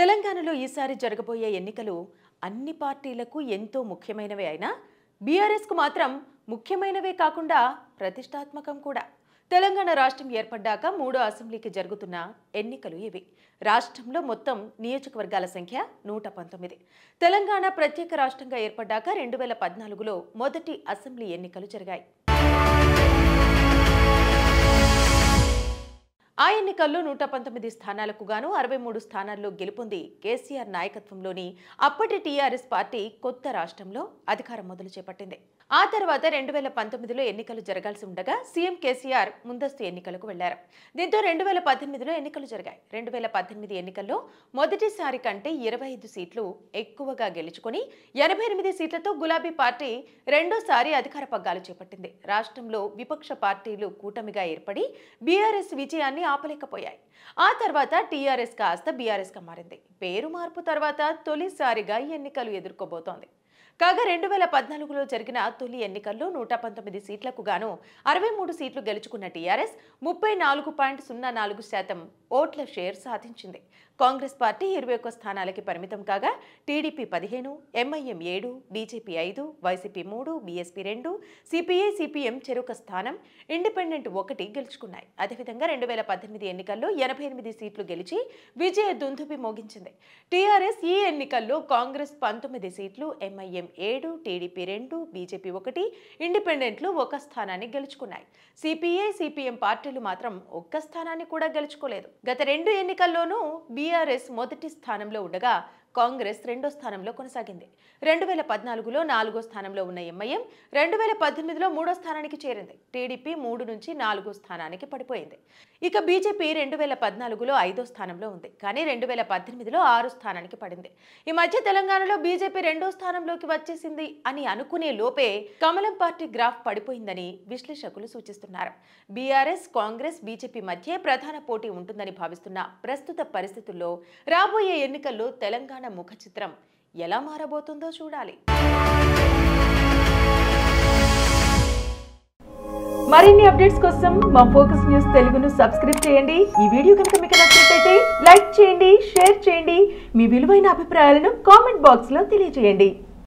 తెలంగాణలో ఈసారి జరగబోయే ఎన్నికలు అన్ని పార్టీలకు ఎంతో ముఖ్యమైనవే అయినా బీఆర్ఎస్కు మాత్రం ముఖ్యమైనవే కాకుండా ప్రతిష్టాత్మకం కూడా తెలంగాణ రాష్ట్రం ఏర్పడ్డాక మూడో అసెంబ్లీకి జరుగుతున్న ఎన్నికలు ఇవి రాష్ట్రంలో మొత్తం నియోజకవర్గాల సంఖ్య నూట పంతొమ్మిది తెలంగాణ ప్రత్యేక రాష్ట్రంగా ఏర్పడ్డాక రెండు వేల పద్నాలుగులో మొదటి అసెంబ్లీ ఎన్నికలు జరిగాయి ఆ ఎన్నికల్లో నూట పంతొమ్మిది స్థానాలకు గాను అరవై మూడు స్థానాల్లో గెలుపొంది కేసీఆర్ నాయకత్వంలోని అప్పటి టీఆర్ఎస్ పార్టీ కొత్త రాష్ట్రంలో అధికారం మొదలు చేపట్టింది ఆ తర్వాత రెండు వేల పంతొమ్మిదిలో ఎన్నికలు జరగాల్సి ఉండగా సీఎం కేసీఆర్ ముందస్తు ఎన్నికలకు వెళ్లారు దీంతో రెండు వేల పద్దెనిమిదిలో ఎన్నికలు జరిగాయి రెండు వేల పద్దెనిమిది ఎన్నికల్లో మొదటిసారి కంటే ఇరవై ఐదు సీట్లు ఎక్కువగా గెలుచుకుని ఎనభై ఎనిమిది సీట్లతో గులాబీ పార్టీ రెండోసారి అధికార పగ్గాలు చేపట్టింది రాష్ట్రంలో విపక్ష పార్టీలు కూటమిగా ఏర్పడి బీఆర్ఎస్ విజయాన్ని ఆపలేకపోయాయి ఆ తర్వాత టీఆర్ఎస్ కాస్త బీఆర్ఎస్గా మారింది పేరు మార్పు తర్వాత తొలిసారిగా ఎన్నికలు ఎదుర్కోబోతోంది కాగా రెండు వేల పద్నాలుగులో జరిగిన తొలి ఎన్నికల్లో నూట పంతొమ్మిది సీట్లకు గాను అరవై మూడు సీట్లు గెలుచుకున్న టీఆర్ఎస్ ముప్పై నాలుగు పాయింట్ సున్నా నాలుగు శాతం ఓట్ల షేర్ సాధించింది కాంగ్రెస్ పార్టీ ఇరవై ఒక్క స్థానాలకి పరిమితం కాగా టీడీపీ పదిహేను ఎంఐఎం ఏడు బీజేపీ ఐదు వైసీపీ మూడు బీఎస్పీ రెండు సిపిఐ సిపిఎం చెరొక స్థానం ఇండిపెండెంట్ ఒకటి గెలుచుకున్నాయి అదేవిధంగా రెండు వేల పద్దెనిమిది ఎన్నికల్లో ఎనభై ఎనిమిది సీట్లు గెలిచి విజయ దుందుబి మోగించింది టీఆర్ఎస్ ఈ ఎన్నికల్లో కాంగ్రెస్ పంతొమ్మిది సీట్లు ఎంఐ ఎంఐఎం ఏడు టీడీపీ రెండు బీజేపీ ఒకటి ఇండిపెండెంట్లు ఒక స్థానాన్ని గెలుచుకున్నాయి సిపిఐ సిపిఎం పార్టీలు మాత్రం ఒక్క స్థానాన్ని కూడా గెలుచుకోలేదు గత రెండు ఎన్నికల్లోనూ బీఆర్ఎస్ మొదటి స్థానంలో ఉండగా కాంగ్రెస్ రెండో స్థానంలో కొనసాగింది రెండు వేల పద్నాలుగులో నాలుగో స్థానంలో ఉన్న ఎంఐఎం రెండు వేల పద్దెనిమిదిలో మూడో స్థానానికి చేరింది టీడీపీ మూడు నుంచి నాలుగో స్థానానికి పడిపోయింది ఇక బీజేపీ రెండు వేల పద్నాలుగులో ఐదో స్థానంలో ఉంది కానీ రెండు వేల పద్దెనిమిదిలో ఆరు స్థానానికి పడింది ఈ మధ్య తెలంగాణలో బీజేపీ రెండో స్థానంలోకి వచ్చేసింది అని అనుకునే లోపే కమలం పార్టీ గ్రాఫ్ పడిపోయిందని విశ్లేషకులు సూచిస్తున్నారు బీఆర్ఎస్ కాంగ్రెస్ బీజేపీ మధ్య ప్రధాన పోటీ ఉంటుందని భావిస్తున్న ప్రస్తుత పరిస్థితుల్లో రాబోయే ఎన్నికల్లో తెలంగాణ ప్రధాన ముఖ చిత్రం ఎలా మారబోతుందో చూడాలి మరిన్ని అప్డేట్స్ కోసం మా ఫోకస్ న్యూస్ తెలుగును సబ్స్క్రైబ్ చేయండి ఈ వీడియో కనుక మీకు నచ్చినట్లయితే లైక్ చేయండి షేర్ చేయండి మీ విలువైన అభిప్రాయాలను కామెంట్ బాక్స్లో తెలియజేయండి